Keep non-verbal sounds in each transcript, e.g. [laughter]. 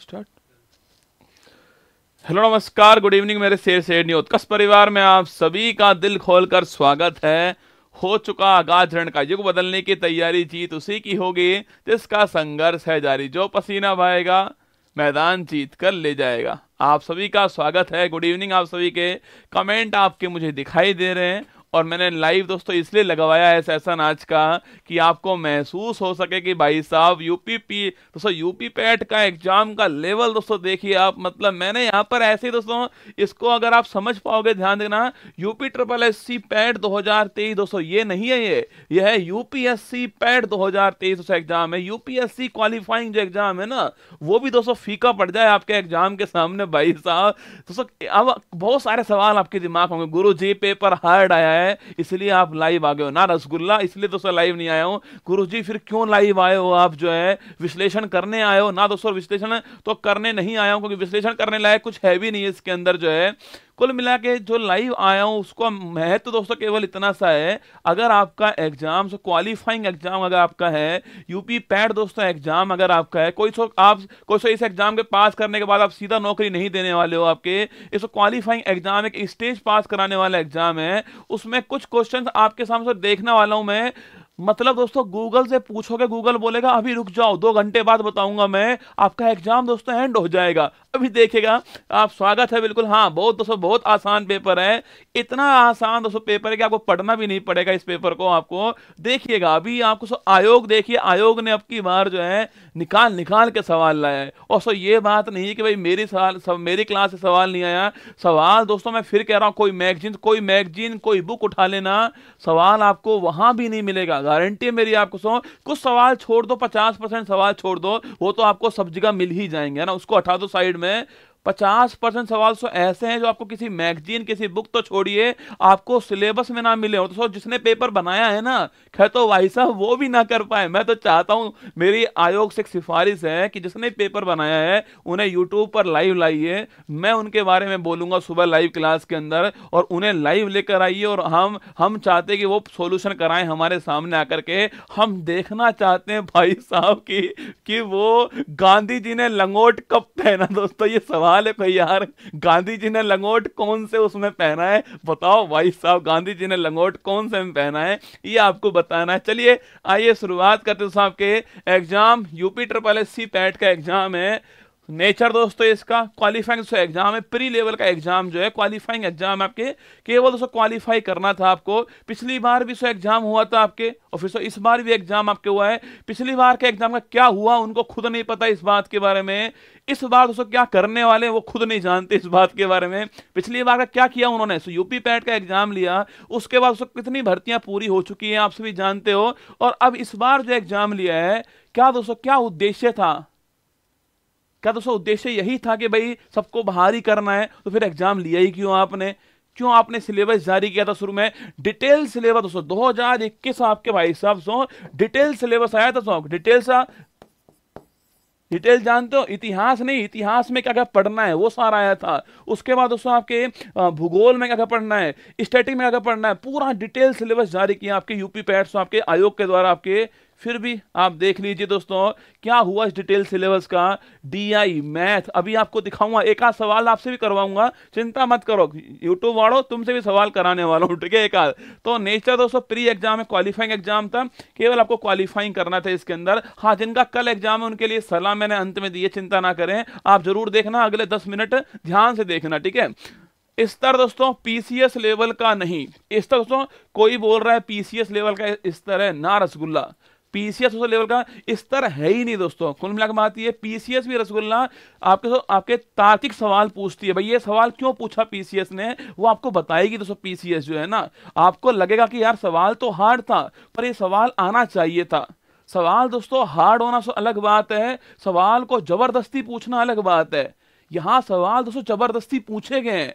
start hello नमस्कार good evening मेरे शेर शेर न्योतकस परिवार में आप सभी का दिल खोलकर स्वागत है हो चुका आगाज रण का युग बदलने की तैयारी जीत उसी की होगी जिसका संघर्ष है जारी जो पसीना भाएगा मैदान जीत कर ले जाएगा आप सभी का स्वागत है गुड इवनिंग आप सभी के कमेंट आपके मुझे दिखाई दे रहे हैं और मैंने लाइव दोस्तों इसलिए लगवाया है सेशन आज का कि आपको महसूस हो सके कि भाई साहब यूपी पी दोस्तों यूपी पैट का एग्जाम का लेवल दोस्तों देखिए आप मतलब मैंने यहाँ पर ऐसे दोस्तों इसको अगर आप समझ पाओगे ध्यान देना UP triple S C PET दो दोस्तों ये नहीं है ये यह है यूपीएससी पैट दो दोस्तों एग्जाम है यूपीएससी क्वालिफाइंग जो एग्जाम है ना वो भी दोस्तों फीका पड़ जाए आपके एग्जाम के सामने भाई साहब दोस्तों अब बहुत सारे सवाल आपके दिमाग होंगे गुरु जी पेपर हार्ड आया है इसलिए आप लाइव आ गए हो ना रसगुल्ला इसलिए दोस्तों लाइव नहीं आया हूँ गुरु जी फिर क्यों लाइव आए हो आप जो है विश्लेषण करने आए हो ना दोस्तों विश्लेषण तो करने नहीं आया हूँ क्योंकि विश्लेषण करने लायक कुछ है भी नहीं इसके अंदर जो है कुल मिला के जो लाइव आया हूँ उसका महत्व तो दोस्तों केवल इतना सा है अगर आपका एग्जाम क्वालिफाइंग एग्जाम अगर आपका है यूपी पैड दोस्तों एग्जाम अगर आपका है कोई सो आप कोई सो इस एग्जाम के पास करने के बाद आप सीधा नौकरी नहीं देने वाले हो आपके इस क्वालिफाइंग एग्जाम एक स्टेज पास कराने वाला एग्जाम है उसमें कुछ क्वेश्चन आपके सामने देखने वाला हूँ मैं मतलब दोस्तों गूगल से पूछोगे गूगल बोलेगा अभी रुक जाओ दो घंटे बाद बताऊंगा मैं आपका एग्जाम दोस्तों एंड हो जाएगा अभी देखेगा आप स्वागत है बिल्कुल हाँ बहुत दोस्तों बहुत आसान पेपर है इतना आसान दोस्तों पेपर है कि आपको पढ़ना भी नहीं पड़ेगा इस पेपर को आपको देखिएगा अभी आपको सो आयोग देखिए आयोग ने अब की बार जो है निकाल निकाल के सवाल लाया है और सो ये बात नहीं है कि भाई मेरी सवाल सब मेरी क्लास से सवाल नहीं आया सवाल दोस्तों मैं फिर कह रहा हूँ कोई मैगजीन कोई मैगजीन कोई बुक उठा लेना सवाल आपको वहां भी नहीं मिलेगा गारंटी मेरी आपको सो कुछ सवाल छोड़ दो पचास सवाल छोड़ दो वो तो आपको सब जगह मिल ही जाएंगे ना उसको हटा दो साइड में पचास परसेंट सवाल सो तो ऐसे हैं जो आपको किसी मैगजीन किसी बुक तो छोड़िए आपको सिलेबस में ना मिले हो तो सो जिसने पेपर बनाया है ना खैर तो भाई साहब वो भी ना कर पाए मैं तो चाहता हूँ मेरी आयोग से सिफारिश है कि जिसने पेपर बनाया है उन्हें यूट्यूब पर लाइव लाइए मैं उनके बारे में बोलूँगा सुबह लाइव क्लास के अंदर और उन्हें लाइव लेकर आइए और हम हम चाहते कि वो सोल्यूशन कराएं हमारे सामने आकर के हम देखना चाहते हैं भाई साहब की कि वो गांधी जी ने लंगोट कब पहना दोस्तों ये सवाल सवाल है भाई यार गांधी जी ने लंगोट कौन से उसमें पहना है बताओ भाई साहब गांधी जी ने लंगोट कौन से में पहना है ये आपको बताना है चलिए आइए शुरुआत करते हो साहब के exam UP triple S C PET का एग्जाम है नेचर दोस्तों इसका क्वालिफाइंग दोस्तों एग्जाम है प्री लेवल का एग्जाम जो है क्वालिफाइंग एग्जाम आपके केवल दोस्तों क्वालिफाई करना था आपको पिछली बार भी सो एग्जाम हुआ था आपके और फिर सो इस बार भी एग्जाम आपके हुआ है पिछली बार के एग्जाम का क्या हुआ उनको खुद नहीं पता इस बात के बारे में इस बार दोस्तों क्या करने वाले वो खुद नहीं जानते इस बात के बारे में पिछली बार का क्या किया उन्होंने सो यूपी पैट का एग्जाम लिया उसके बाद दोस्तों कितनी भर्तियां पूरी हो चुकी हैं आप सभी जानते हो और अब इस बार जो एग्जाम लिया है क्या दोस्तों क्या उद्देश्य था क्या तो उसका उद्देश्य यही था कि भाई सबको बाहर ही करना है तो फिर एग्जाम लिया ही क्यों आपने क्यों आपने सिलेबस जारी किया था शुरू में डिटेल सिलेबस दोस्तों दो हजार इक्कीस आपके भाई साहब सो डिटेल सिलेबस आया था सो डिटेल सा डिटेल जानते हो इतिहास नहीं इतिहास में क्या क्या पढ़ना है वो सारा आया था उसके बाद दोस्तों आपके भूगोल में क्या क्या पढ़ना है स्टेटिक में क्या क्या पढ़ना है पूरा डिटेल सिलेबस जारी किया आपके यूपी पैट्स आपके आयोग के द्वारा आपके फिर भी आप देख लीजिए दोस्तों क्या हुआ इस डिटेल सिलेबस का डीआई मैथ अभी आपको दिखाऊंगा एक आध सवाल आपसे भी करवाऊंगा चिंता मत करो यूट्यूब वालों तुमसे भी सवाल कराने वाला हूँ ठीक है एक आध तो नेचर दोस्तों प्री एग्जाम है क्वालिफाइंग एग्जाम था केवल आपको क्वालिफाइंग करना था इसके अंदर हाँ जिनका कल एग्जाम है उनके लिए सलाह मैंने अंत में दी है चिंता ना करें आप जरूर देखना अगले दस मिनट ध्यान से देखना ठीक है स्तर दोस्तों पीसीएस लेवल का नहीं इस स्तर दोस्तों कोई बोल रहा है पीसीएस लेवल का स्तर है ना रसगुल्ला पीसीएस उस लेवल का स्तर है ही नहीं दोस्तों कुल मिलाकर बात यह पीसीएस भी रसगुल्ला आपके तो आपके तार्किक सवाल पूछती है भाई ये सवाल क्यों पूछा पीसीएस ने वो आपको बताएगी दोस्तों पीसीएस जो है ना आपको लगेगा कि यार सवाल तो हार्ड था पर ये सवाल आना चाहिए था सवाल दोस्तों हार्ड होना अलग बात है सवाल को जबरदस्ती पूछना अलग बात है यहाँ सवाल दोस्तों जबरदस्ती पूछे गए हैं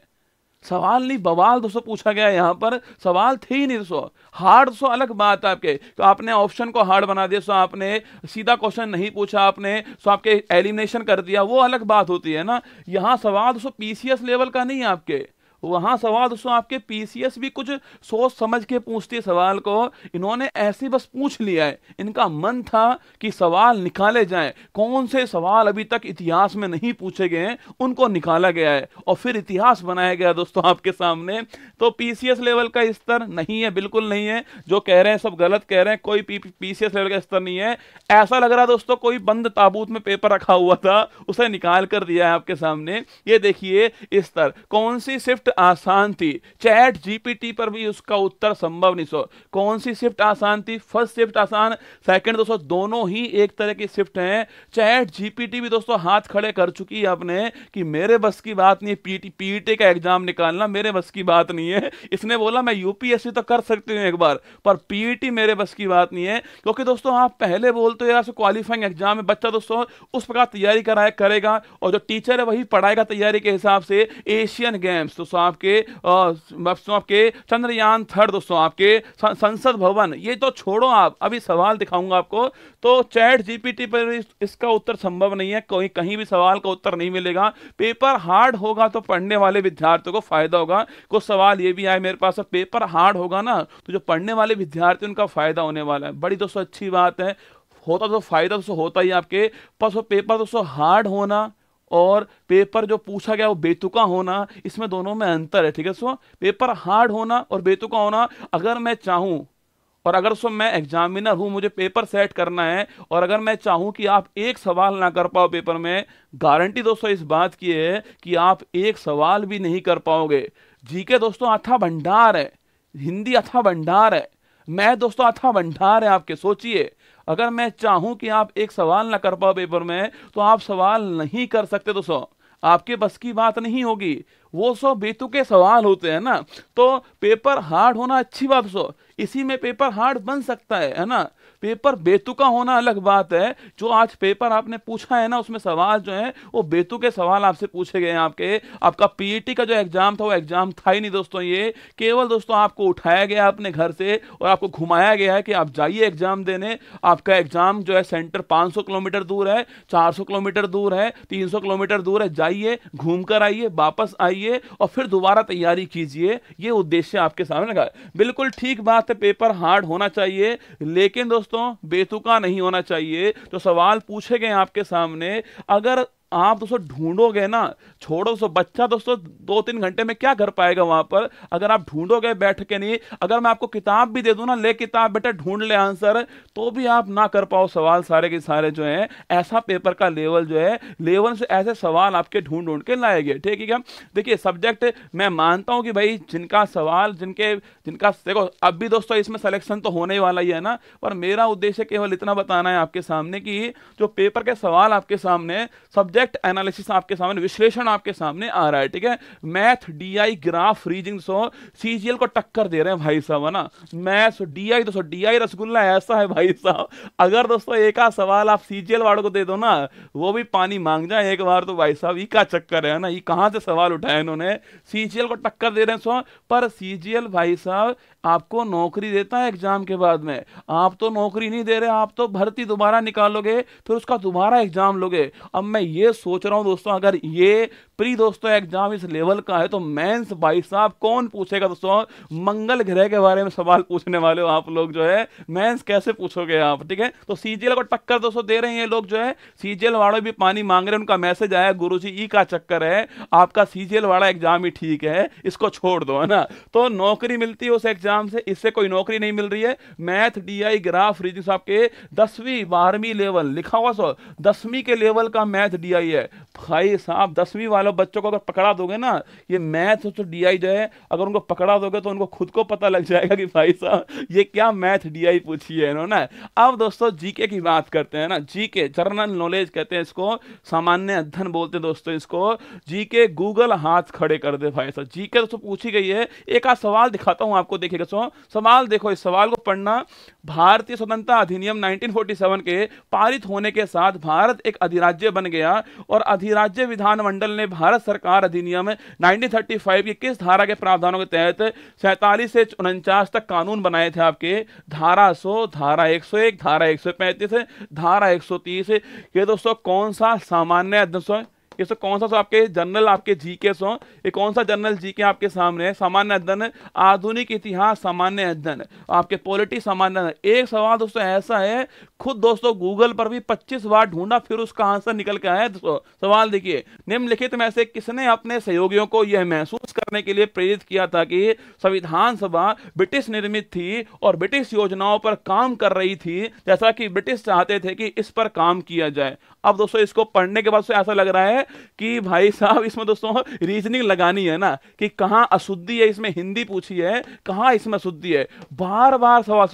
सवाल नहीं बवाल दोस्तों पूछा गया यहाँ पर सवाल थे ही नहीं दोस्तों हार्ड दोस्तों अलग बात है आपके तो आपने ऑप्शन को हार्ड बना दिया सो आपने सीधा क्वेश्चन नहीं पूछा आपने सो आपके एलिमिनेशन कर दिया वो अलग बात होती है ना यहाँ सवाल दोस्तों पीसीएस लेवल का नहीं है आपके वहाँ सवाल दोस्तों आपके पीसीएस भी कुछ सोच समझ के पूछती है सवाल को इन्होंने ऐसे बस पूछ लिया है इनका मन था कि सवाल निकाले जाए कौन से सवाल अभी तक इतिहास में नहीं पूछे गए हैं उनको निकाला गया है और फिर इतिहास बनाया गया दोस्तों आपके सामने तो पीसीएस लेवल का स्तर नहीं है बिल्कुल नहीं है जो कह रहे हैं सब गलत कह रहे हैं कोई पीसीएस लेवल का स्तर नहीं है ऐसा लग रहा है दोस्तों कोई बंद ताबूत में पेपर रखा हुआ था उसे निकाल कर दिया है आपके सामने ये देखिए स्तर कौन सी शिफ्ट शिफ्ट आसान थी चैट जीपीटी पर भी उसका उत्तर संभव नहीं सो कौन सी शिफ्ट आसान थी फर्स्ट शिफ्ट आसान सेकंड दोस्तों दोनों ही एक तरह की शिफ्ट हैं चैट जीपीटी भी दोस्तों हाथ खड़े कर चुकी है आपने कि मेरे बस की बात नहीं है पीटी पीटी का एग्जाम निकालना मेरे बस की बात नहीं है इसने बोला मैं यूपीएससी तो कर सकती हूँ एक बार पर पीईटी मेरे बस की बात नहीं है क्योंकि दोस्तों आप पहले बोलते हो यार क्वालिफाइंग एग्जाम में बच्चा दोस्तों उस प्रकार तैयारी कराया करेगा और जो टीचर है वही पढ़ाएगा तैयारी के हिसाब से एशियन गेम्स तो दोस्तों आपके दोस्तों आपके चंद्रयान थर्ड दोस्तों आपके संसद भवन ये तो छोड़ो आप अभी सवाल दिखाऊंगा आपको तो चैट जीपीटी पर इसका उत्तर संभव नहीं है कोई कहीं भी सवाल का उत्तर नहीं मिलेगा पेपर हार्ड होगा तो पढ़ने वाले विद्यार्थियों को फायदा होगा कुछ सवाल ये भी आए मेरे पास पेपर हार्ड होगा ना तो जो पढ़ने वाले विद्यार्थी उनका फायदा होने वाला है बड़ी दोस्तों अच्छी बात है होता तो फायदा दोस्तों होता ही आपके पास पेपर दोस्तों हार्ड होना और पेपर जो पूछा गया वो बेतुका होना इसमें दोनों में अंतर है ठीक है सो पेपर हार्ड होना और बेतुका होना अगर मैं चाहूँ और अगर सो मैं एग्जामिनर हूँ मुझे पेपर सेट करना है और अगर मैं चाहूँ कि आप एक सवाल ना कर पाओ पेपर में गारंटी दोस्तों इस बात की है कि आप एक सवाल भी नहीं कर पाओगे जी के दोस्तों अथा भंडार है हिंदी अथा भंडार है मैं दोस्तों अथा भंडार है आपके सोचिए अगर मैं चाहूं कि आप एक सवाल ना कर पाओ पेपर में तो आप सवाल नहीं कर सकते दोस्तों आपके बस की बात नहीं होगी वो सो बेतुके सवाल होते हैं ना तो पेपर हार्ड होना अच्छी बात सो इसी में पेपर हार्ड बन सकता है है ना पेपर बेतुका होना अलग बात है जो आज पेपर आपने पूछा है ना उसमें सवाल जो है वो बेतुके सवाल आपसे पूछे गए हैं आपके आपका पीएटी e का जो एग्जाम था वो एग्जाम था ही नहीं दोस्तों ये केवल दोस्तों आपको उठाया गया अपने घर से और आपको घुमाया गया है कि आप जाइए एग्जाम देने आपका एग्जाम जो है सेंटर पांच किलोमीटर दूर है चार किलोमीटर दूर है तीन किलोमीटर दूर है जाइए घूम कर आइए वापस आइए और फिर दोबारा तैयारी कीजिए ये उद्देश्य आपके सामने लगा बिल्कुल ठीक बात है पेपर हार्ड होना चाहिए लेकिन दोस्तों दोस्तों बेतुका नहीं होना चाहिए जो तो सवाल पूछे गए आपके सामने अगर आप दोस्तों ढूंढोगे ना छोड़ो सो बच्चा दोस्तों दो तीन घंटे में क्या कर पाएगा वहां पर अगर आप ढूंढोगे बैठ के नहीं अगर मैं आपको किताब भी दे दूँ ना ले किताब बेटा ढूंढ ले आंसर तो भी आप ना कर पाओ सवाल सारे के सारे जो है ऐसा पेपर का लेवल जो है लेवल से ऐसे सवाल आपके ढूंढ ढूंढ के लाए गए ठीक है क्या देखिए सब्जेक्ट मैं मानता हूँ कि भाई जिनका सवाल जिनके जिनका देखो अब भी दोस्तों इसमें सलेक्शन तो होने ही वाला ही है ना पर मेरा उद्देश्य केवल इतना बताना है आपके सामने कि जो पेपर के सवाल आपके सामने सब्जेक्ट एग्जैक्ट एनालिसिस आपके सामने विश्लेषण आपके सामने आ रहा है ठीक है math DI graph reasoning so तो सीजीएल को टक्कर दे रहे हैं भाई साहब है ना मैथ डीआई दोस्तों डीआई रसगुल्ला ऐसा है भाई साहब अगर दोस्तों एक आ सवाल आप सीजीएल वालों को दे दो ना वो भी पानी मांग जाए एक बार तो भाई साहब ये का चक्कर है ना ये कहाँ से सवाल उठाए इन्होंने सीजीएल को टक्कर दे रहे हैं सो पर सीजीएल भाई साहब आपको नौकरी देता है एग्जाम के बाद में आप तो नौकरी नहीं दे रहे आप तो भर्ती दोबारा निकालोगे फिर उसका दोबारा एग्जाम लोगे अब मैं ये सोच रहा हूँ दोस्तों अगर ये प्री दोस्तों एग्जाम इस लेवल का है तो मेंस भाई साहब कौन पूछेगा दोस्तों मंगल ग्रह के बारे में सवाल पूछने वाले हो आप लोग जो है मेंस कैसे पूछोगे आप ठीक है तो सीजीएल को टक्कर दोस्तों दे रहे हैं ये लोग जो है सीजीएल वालों भी पानी मांग रहे हैं उनका मैसेज आया गुरु जी ई का चक्कर है आपका सीजीएल वाला एग्जाम ही ठीक है इसको छोड़ दो है ना तो नौकरी मिलती है उस एग्जाम से इससे कोई नौकरी नहीं मिल रही है मैथ डी ग्राफ रीजन साहब दसवीं बारहवीं लेवल लिखा हुआ सो दसवीं के लेवल का मैथ डी ही है भाई साहब दसवीं वालों बच्चों को अगर पकड़ा दोगे ना ये मैथ तो डीआई जो है अगर उनको पकड़ा दोगे तो उनको खुद को पता लग जाएगा कि भाई साहब ये क्या मैथ डीआई पूछी है इन्होंने अब दोस्तों जीके की बात करते हैं ना जीके जर्नल नॉलेज कहते हैं इसको सामान्य अध्ययन बोलते हैं दोस्तों इसको जीके गूगल हाथ खड़े कर दे भाई साहब जीके दोस्तों पूछी गई है एक आध सवाल दिखाता हूँ आपको देखिए दोस्तों सवाल देखो इस सवाल को पढ़ना भारतीय स्वतंत्रता अधिनियम नाइनटीन के पारित होने के साथ भारत एक अधिराज्य बन गया और अधिराज्य विधानमंडल ने भारत सरकार अधिनियम 1935 की किस धारा के प्रावधानों के तहत सैंतालीस से उनचास तक कानून बनाए थे आपके धारा सौ धारा 101 धारा 135 धारा 130 ये दोस्तों कौन सा सामान्य ये सो कौन सा सो आपके जनरल आपके जी के सो ये कौन सा जनरल जी के आपके सामने है सामान्य अध्ययन आधुनिक इतिहास सामान्य अध्ययन आपके पॉलिटी सामान्य एक सवाल दोस्तों ऐसा है खुद दोस्तों गूगल पर भी पच्चीस बार ढूंढा फिर उसका आंसर निकल के आया दोस्तों सवाल देखिए निम्नलिखित में से किसने अपने सहयोगियों को यह महसूस करने के लिए प्रेरित किया था कि संविधान सभा ब्रिटिश निर्मित थी और ब्रिटिश योजनाओं पर काम कर रही थी जैसा कि ब्रिटिश चाहते थे कि इस पर काम किया जाए अब दोस्तों इसको पढ़ने के बाद ऐसा लग रहा है है कि भाई साहब इसमें दोस्तों रीजनिंग लगानी है ना कि कहाँ अशुद्धि है इसमें हिंदी पूछी है कहाँ इसमें अशुद्धि है बार बार सवा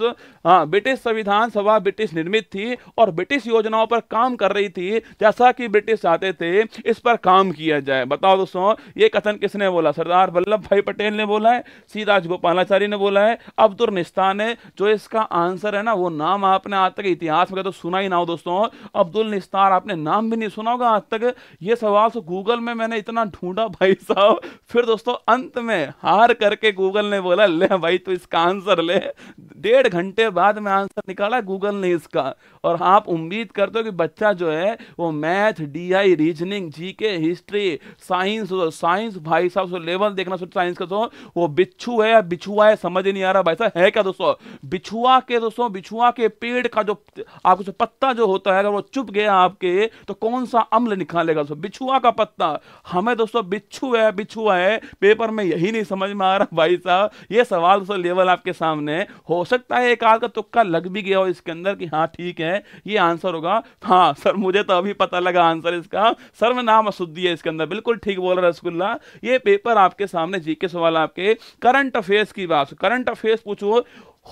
हाँ ब्रिटिश संविधान सभा ब्रिटिश निर्मित थी और ब्रिटिश योजनाओं पर काम कर रही थी जैसा कि ब्रिटिश चाहते थे इस पर काम किया जाए बताओ दोस्तों ये कथन किसने बोला सरदार वल्लभ भाई पटेल ने बोला है सी गोपालाचार्य ने बोला है अब्दुल निस्ता ने जो इसका आंसर है ना वो नाम आपने आज तक इतिहास में तो सुना ही ना हो दोस्तों अब्दुल निस्तार आपने नाम भी नहीं सुना होगा आज तक ये सवाल से गूगल में मैंने इतना ढूंढा भाई साहब फिर दोस्तों अंत में हार करके गूगल ने बोला ले भाई तू इसका आंसर ले डेढ़ घंटे बाद में आंसर निकाला गूगल ने इसका और आप उम्मीद करते हो कि बच्चा जो है वो math DI reasoning GK history science science भाई साहब से लेवल देखना साइंस का तो वो बिच्छू है या बिछुआ है समझ नहीं आ रहा भाई साहब है क्या दोस्तों बिछुआ के दोस्तों बिछुआ के पेड़ का जो आपको पत्ता जो होता है अगर वो चुप गया आपके तो कौन सा अम्ल निकालेगा दोस्तों बिछुआ का पत्ता हमें दोस्तों बिच्छू है बिछुआ है पेपर में यही नहीं समझ में आ रहा भाई साहब ये सवाल दोस्तों लेवल आपके सामने हो सकता है एक आध का तुक्का लग भी गया हो इसके अंदर कि हाँ ठीक है ये आंसर होगा हाँ सर मुझे तो अभी पता लगा आंसर इसका सर्वनाम अशुद्धि है इसके अंदर बिल्कुल ठीक बोल रहा रसगुल्ला ये पेपर आपके सामने जी के सवाल आपके करंट अफेयर्स की बात करंट अफेयर्स पूछो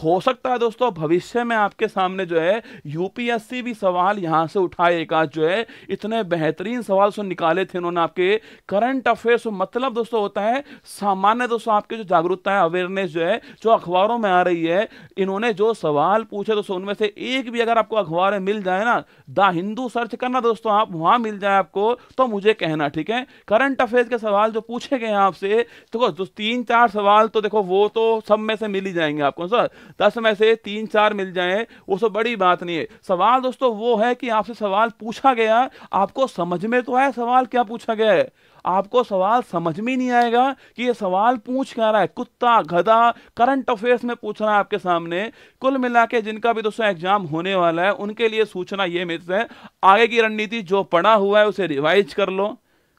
हो सकता है दोस्तों भविष्य में आपके सामने जो है यूपीएससी भी सवाल यहाँ से उठाए एक आज जो है इतने बेहतरीन सवाल सो निकाले थे इन्होंने आपके करंट अफेयर्स मतलब दोस्तों होता है सामान्य दोस्तों आपके जो जागरूकता है अवेयरनेस जो है जो अखबारों में आ रही है इन्होंने जो सवाल पूछे दोस्तों उनमें से एक भी अगर आपको अखबार में मिल जाए ना द हिंदू सर्च करना दोस्तों आप वहाँ मिल जाए आपको तो मुझे कहना ठीक है करंट अफेयर्स के सवाल जो पूछे गए आपसे देखो तीन चार सवाल तो देखो वो तो सब में से मिल ही जाएंगे आपको सर दस में से तीन चार मिल जाएं वो सब बड़ी बात नहीं है सवाल दोस्तों वो है कि आपसे सवाल पूछा गया आपको समझ में तो है सवाल क्या पूछा गया है आपको सवाल समझ में नहीं आएगा कि ये सवाल पूछ क्या रहा है कुत्ता गधा करंट अफेयर्स में पूछ रहा है आपके सामने कुल मिला के जिनका भी दोस्तों एग्जाम होने वाला है उनके लिए सूचना ये मित्र है आगे की रणनीति जो पढ़ा हुआ है उसे रिवाइज कर लो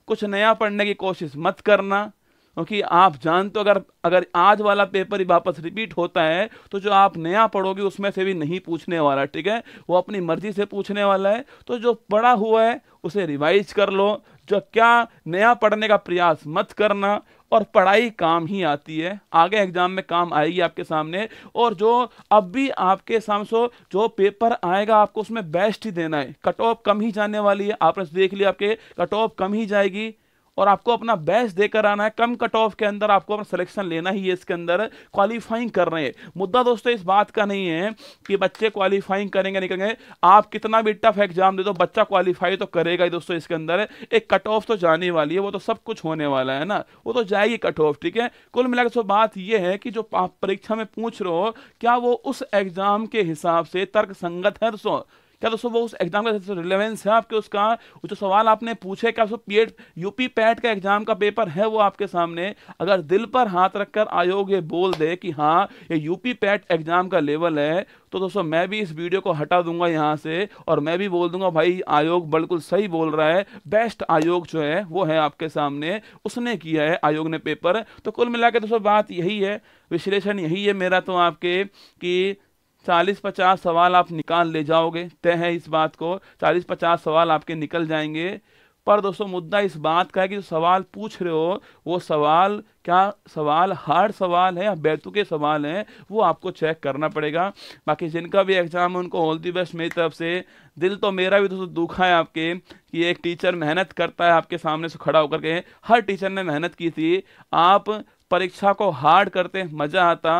कुछ नया पढ़ने की कोशिश मत करना क्योंकि आप जानते तो अगर अगर आज वाला पेपर ही वापस रिपीट होता है तो जो आप नया पढ़ोगे उसमें से भी नहीं पूछने वाला ठीक है वो अपनी मर्जी से पूछने वाला है तो जो पढ़ा हुआ है उसे रिवाइज कर लो जो क्या नया पढ़ने का प्रयास मत करना और पढ़ाई काम ही आती है आगे एग्जाम में काम आएगी आपके सामने और जो अब भी आपके सामने जो पेपर आएगा आपको उसमें बेस्ट ही देना है कट ऑफ कम ही जाने वाली है आपने देख लिया आपके कट ऑफ कम ही जाएगी और आपको अपना बैच देकर आना है कम कट ऑफ के अंदर आपको अपना सिलेक्शन लेना ही है इसके अंदर क्वालिफाइंग कर रहे हैं मुद्दा दोस्तों इस बात का नहीं है कि बच्चे क्वालिफाइंग करेंगे नहीं करेंगे आप कितना भी टफ एग्जाम दे दो बच्चा क्वालिफाई तो करेगा ही दोस्तों इसके अंदर एक कट ऑफ तो जाने वाली है वो तो सब कुछ होने वाला है ना वो तो जाएगी कट ऑफ ठीक है कुल मिलाकर सो तो बात यह है कि जो परीक्षा में पूछ रहे हो क्या वो उस एग्जाम के हिसाब से तर्क संगत है दोस्तों क्या दोस्तों वो उस एग्जाम का रिलेवेंस है आपके उसका जो सवाल आपने पूछे क्या दोस्तों पीएड यूपी पैट का एग्जाम का पेपर है वो आपके सामने अगर दिल पर हाथ रखकर आयोग ये बोल दे कि हाँ ये यूपी पैट एग्जाम का लेवल है तो दोस्तों मैं भी इस वीडियो को हटा दूंगा यहाँ से और मैं भी बोल दूंगा भाई आयोग बिल्कुल सही बोल रहा है बेस्ट आयोग जो है वो है आपके सामने उसने किया है आयोग ने पेपर तो कुल मिला दोस्तों बात यही है विश्लेषण यही है मेरा तो आपके कि चालीस पचास सवाल आप निकाल ले जाओगे तय है इस बात को चालीस पचास सवाल आपके निकल जाएंगे पर दोस्तों मुद्दा इस बात का है कि जो सवाल पूछ रहे हो वो सवाल क्या सवाल हार्ड सवाल है या बैतू के सवाल हैं वो आपको चेक करना पड़ेगा बाकी जिनका भी एग्ज़ाम है उनको ऑल दी बेस्ट मेरी तरफ से दिल तो मेरा भी दोस्तों दुखा है आपके कि एक टीचर मेहनत करता है आपके सामने से खड़ा होकर के हर टीचर ने मेहनत की थी आप परीक्षा को हार्ड करते मज़ा आता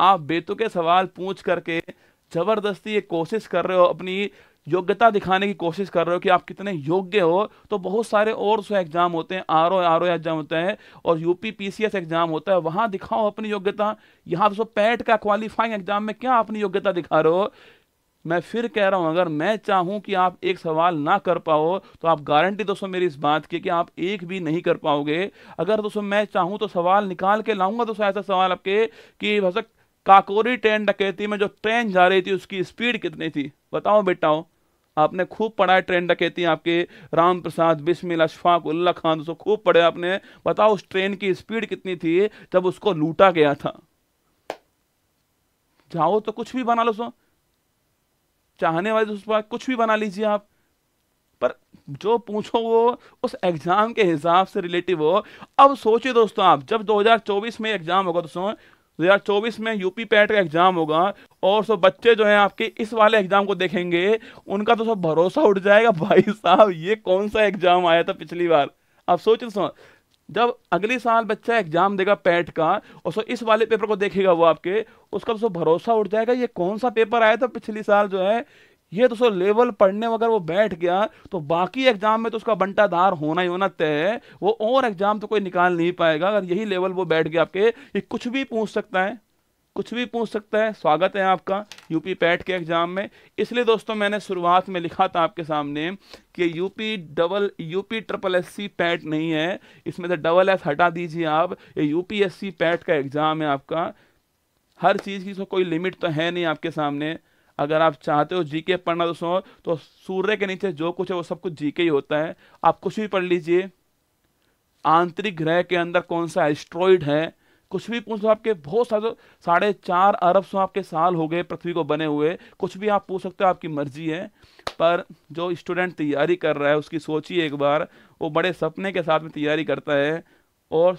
आप बेतुके सवाल पूछ करके ज़बरदस्ती ये कोशिश कर रहे हो अपनी योग्यता दिखाने की कोशिश कर रहे हो कि आप कितने योग्य हो तो बहुत सारे और सो एग्जाम होते हैं R O R O exam होते हैं और यूपी पीसीएस एग्जाम होता है वहां दिखाओ अपनी योग्यता यहाँ सो तो पैट का क्वालिफाइंग एग्जाम में क्या अपनी योग्यता दिखा रहे हो मैं फिर कह रहा हूँ अगर मैं चाहूँ कि आप एक सवाल ना कर पाओ तो आप गारंटी दोस्तों मेरी इस बात की कि आप एक भी नहीं कर पाओगे अगर दोस्तों मैं चाहूँ तो सवाल निकाल के लाऊंगा दोस्तों ऐसा सवाल आपके कि भाषा काकोरी ट्रेन डकैती में जो ट्रेन जा रही थी उसकी स्पीड कितनी थी बताओ बेटा आपने खूब पढ़ा है ट्रेन डकैती आपके राम प्रसाद बिस्मिल अशफाक उल्ला खान उसको तो खूब पढ़े आपने बताओ उस ट्रेन की स्पीड कितनी थी जब उसको लूटा गया था जाओ तो कुछ भी बना लो सो चाहने वाले तो उस कुछ भी बना लीजिए आप पर जो पूछो वो उस एग्ज़ाम के हिसाब से रिलेटिव हो अब सोचिए दोस्तों आप जब 2024 में एग्ज़ाम होगा दोस्तों 2024 में यूपी पैट का एग्जाम होगा और सो बच्चे जो हैं आपके इस वाले एग्जाम को देखेंगे उनका तो सब भरोसा उठ जाएगा [laughs] भाई साहब ये कौन सा एग्जाम आया था पिछली बार आप सोच सो जब अगले साल बच्चा एग्जाम देगा पैट का और सो इस वाले पेपर को देखेगा वो आपके उसका तो सो भरोसा उठ जाएगा ये कौन सा पेपर आया था पिछली साल जो है ये तो लेवल पढ़ने अगर वो बैठ गया तो बाकी एग्जाम में तो उसका बंटाधार होना ही होना तय है वो और एग्जाम तो कोई निकाल नहीं पाएगा अगर यही लेवल वो बैठ गया आपके ये कुछ भी पूछ सकता है कुछ भी पूछ सकता है स्वागत है आपका यूपी पैट के एग्ज़ाम में इसलिए दोस्तों मैंने शुरुआत में लिखा था आपके सामने कि UP double UP triple S C PET नहीं है इसमें से डबल एस हटा दीजिए आप ये यूपीएससी पैट का एग्ज़ाम है आपका हर चीज़ की तो कोई लिमिट तो है नहीं आपके सामने अगर आप चाहते हो जीके पढ़ना दोस्तों तो सूर्य के नीचे जो कुछ है वो सब कुछ जीके ही होता है आप कुछ भी पढ़ लीजिए आंतरिक ग्रह के अंदर कौन सा एस्ट्रॉइड है कुछ भी पूछ लो आपके बहुत सारे साढ़े चार अरब सौ आपके साल हो गए पृथ्वी को बने हुए कुछ भी आप पूछ सकते हो आपकी मर्जी है पर जो स्टूडेंट तैयारी कर रहा है उसकी सोचिए एक बार वो बड़े सपने के साथ में तैयारी करता है और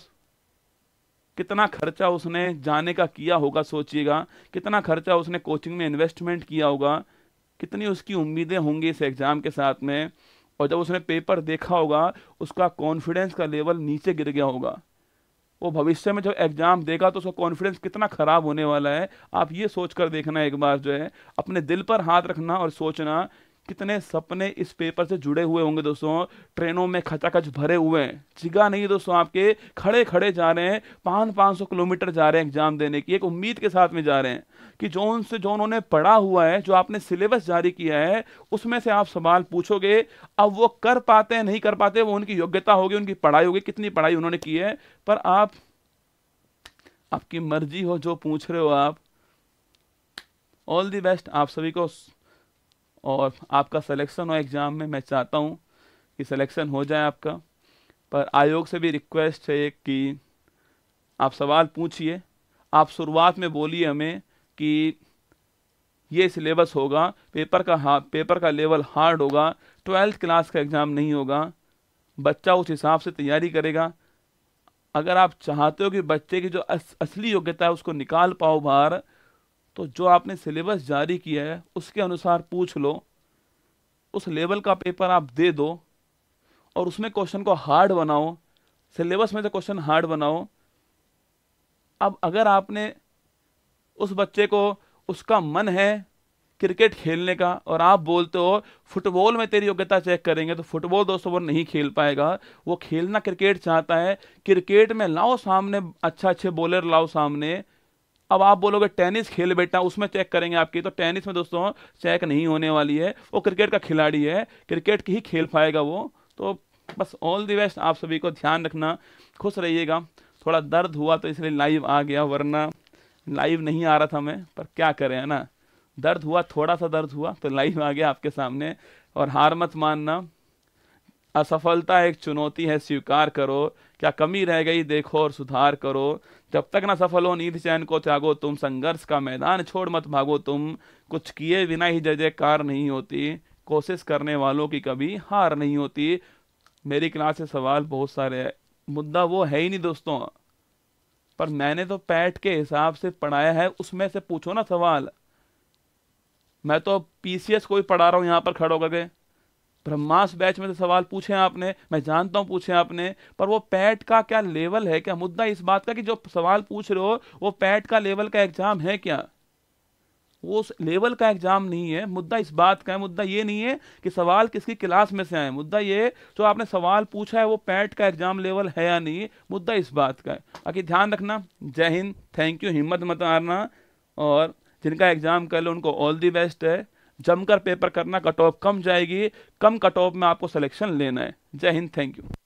कितना खर्चा उसने जाने का किया होगा सोचिएगा कितना खर्चा उसने कोचिंग में इन्वेस्टमेंट किया होगा कितनी उसकी उम्मीदें होंगी इस एग्ज़ाम के साथ में और जब उसने पेपर देखा होगा उसका कॉन्फिडेंस का लेवल नीचे गिर गया होगा वो भविष्य में जब एग्ज़ाम देगा तो उसका कॉन्फिडेंस कितना ख़राब होने वाला है आप ये सोच कर देखना एक बार जो है अपने दिल पर हाथ रखना और सोचना कितने सपने इस पेपर से जुड़े हुए होंगे दोस्तों ट्रेनों में खचाखच भरे हुए हैं जिगा नहीं दोस्तों आपके खड़े खड़े जा रहे हैं पाँच पाँच सौ किलोमीटर जा रहे हैं एग्जाम देने की एक उम्मीद के साथ में जा रहे हैं कि जो उनसे जो उन्होंने पढ़ा हुआ है जो आपने सिलेबस जारी किया है उसमें से आप सवाल पूछोगे अब वो कर पाते हैं नहीं कर पाते वो उनकी योग्यता होगी उनकी पढ़ाई होगी कितनी पढ़ाई उन्होंने की है पर आप आपकी मर्जी हो जो पूछ रहे हो आप ऑल दी बेस्ट आप सभी को और आपका सिलेक्शन हो एग्ज़ाम में मैं चाहता हूँ कि सिलेक्शन हो जाए आपका पर आयोग से भी रिक्वेस्ट है कि आप सवाल पूछिए आप शुरुआत में बोलिए हमें कि ये सिलेबस होगा पेपर का हा पेपर का लेवल हार्ड होगा ट्वेल्थ क्लास का एग्ज़ाम नहीं होगा बच्चा उस हिसाब से तैयारी करेगा अगर आप चाहते हो कि बच्चे की जो अस, असली योग्यता है उसको निकाल पाओ बाहर तो जो आपने सिलेबस जारी किया है उसके अनुसार पूछ लो उस लेवल का पेपर आप दे दो और उसमें क्वेश्चन को हार्ड बनाओ सिलेबस में से क्वेश्चन हार्ड बनाओ अब अगर आपने उस बच्चे को उसका मन है क्रिकेट खेलने का और आप बोलते हो फुटबॉल में तेरी योग्यता चेक करेंगे तो फुटबॉल दोस्तों वो नहीं खेल पाएगा वो खेलना क्रिकेट चाहता है क्रिकेट में लाओ सामने अच्छा अच्छे बॉलर लाओ सामने अब आप बोलोगे टेनिस खेल बेटा उसमें चेक करेंगे आपकी तो टेनिस में दोस्तों चेक नहीं होने वाली है वो क्रिकेट का खिलाड़ी है क्रिकेट की ही खेल पाएगा वो तो बस ऑल दी बेस्ट आप सभी को ध्यान रखना खुश रहिएगा थोड़ा दर्द हुआ तो इसलिए लाइव आ गया वरना लाइव नहीं आ रहा था मैं पर क्या करें है ना दर्द हुआ थोड़ा सा दर्द हुआ तो लाइव आ गया आपके सामने और हार मत मानना असफलता एक चुनौती है स्वीकार करो क्या कमी रह गई देखो और सुधार करो जब तक ना सफल हो नींद चैन को त्यागो तुम संघर्ष का मैदान छोड़ मत भागो तुम कुछ किए बिना ही जय जयकार नहीं होती कोशिश करने वालों की कभी हार नहीं होती मेरी क्लास से सवाल बहुत सारे है मुद्दा वो है ही नहीं दोस्तों पर मैंने तो पैट के हिसाब से पढ़ाया है उसमें से पूछो ना सवाल मैं तो पीसीएस को ही पढ़ा रहा हूँ यहाँ पर खड़ो करके ब्रह्मास बैच में तो सवाल पूछे आपने मैं जानता हूँ पूछे आपने पर वो पैट का क्या लेवल है क्या मुद्दा इस बात का कि जो सवाल पूछ रहे हो वो पैट का लेवल का एग्जाम है क्या वो उस लेवल का एग्जाम नहीं है मुद्दा इस बात का है मुद्दा ये नहीं है कि सवाल किसकी क्लास में से आए मुद्दा ये जो आपने सवाल पूछा है वो पैट का एग्जाम लेवल है या नहीं मुद्दा इस बात का है बाकी ध्यान रखना जय हिंद थैंक यू हिम्मत मत हारना और जिनका एग्ज़ाम कल उनको ऑल दी बेस्ट है जमकर पेपर करना कट ऑफ कम जाएगी कम कट ऑफ में आपको सिलेक्शन लेना है जय हिंद थैंक यू